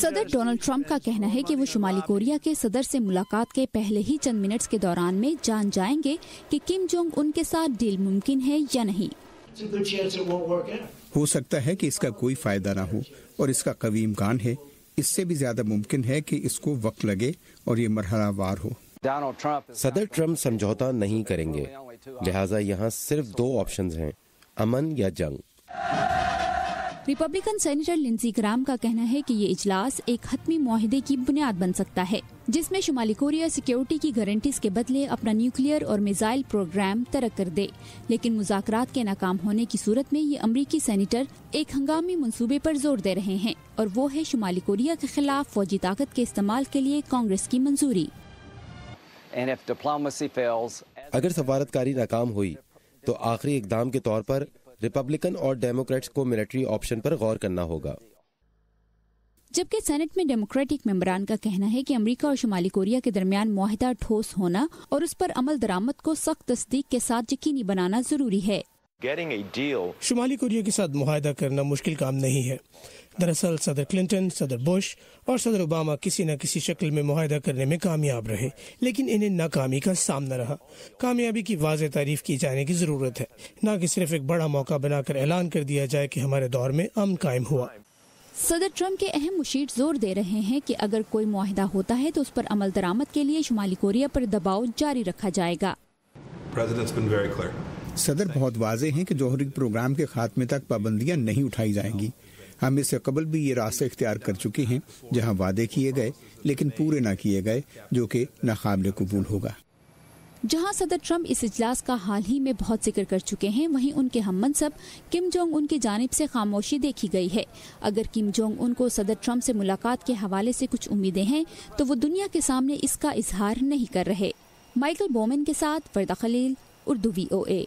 صدر Donald Trump کا کہنا ہے کہ وہ شمالی کوریا کے صدر سے ملاقات کے پہلے ہی چند منٹس کے دوران میں جان جائیں گے کہ کم جونگ ان کے ساتھ ڈیل ممکن ہے یا نہیں ہو سکتا ہے کہ اس کا کوئی فائدہ نہ ہو اور اس کا قوی امکان ہے اس سے بھی زیادہ ممکن ہے کہ اس کو وقت لگے اور یہ مرحلہ وار ہو صدر ٹرمپ سمجھوتا نہیں کریں گے لہٰذا یہاں صرف دو آپشنز ہیں امن یا جنگ ریپبلکن سینیٹر لنزی کرام کا کہنا ہے کہ یہ اجلاس ایک حتمی معاہدے کی بنیاد بن سکتا ہے جس میں شمالی کوریا سیکیورٹی کی گارنٹیز کے بدلے اپنا نیوکلئر اور میزائل پروگرام ترک کر دے لیکن مذاکرات کے ناکام ہونے کی صورت میں یہ امریکی سینیٹر ایک ہنگامی منصوبے پر زور دے رہے ہیں اور وہ ہے شمالی کوریا کے خلاف فوجی طاقت کے استعمال کے لیے کانگریس کی منظوری اگر سفارتکاری ناکام ہوئی تو آخری اقدام کے طور پر ریپبلکن اور ڈیموکریٹس کو ملٹری آپشن پر غور کرنا ہوگا جبکہ سینٹ میں ڈیموکریٹک ممبران کا کہنا ہے کہ امریکہ اور شمالی کوریا کے درمیان معاہدہ ٹھوس ہونا اور اس پر عمل درآمد کو سخت تصدیق کے ساتھ یقینی بنانا ضروری ہے شمالی کوریا کے ساتھ معاہدہ کرنا مشکل کام نہیں ہے دراصل صدر کلنٹن صدر بش اور صدر اوباما کسی نہ کسی شکل میں معاہدہ کرنے میں کامیاب رہے لیکن انہیں ناکامی کا سامنا رہا کامیابی کی واضح تعریف کی جانے کی ضرورت ہے نہ کہ صرف ایک بڑا موقع بنا کر اعلان کر دیا جائے کہ ہمارے دور میں امن قائم ہوا صدر ٹرمپ کے اہم مشیر زور دے رہے ہیں کہ اگر کوئی معاہدہ ہوتا ہے تو اس پر عمل درآمد کے لیے شمالی کوریا پر دباؤ جاری رکھا جائے گا صدر بہت واضح ہیں کہ جوہری پروگرام کے خاتمے تک پابندیاں نہیں اٹھائی جائیں گی ہم اس سے قبل بھی یہ راستہ اختیار کر چکے ہیں جہاں وعدے کیے گئے لیکن پورے نہ کیے گئے جو کہ ناقابل قبول ہوگا جہاں صدر ٹرمپ اس اجلاس کا حال ہی میں بہت ذکر کر چکے ہیں وہیں ان کے ہم منصب کم جونگ ان کی جانب سے خاموشی دیکھی گئی ہے اگر کم جونگ ان کو صدر ٹرمپ سے ملاقات کے حوالے سے کچھ امیدیں ہیں تو وہ دنیا کے سامنے اس کا اظہار نہیں کر رہے مائیکل بومن کے ساتھ وردہ خلیل اردو وی او اے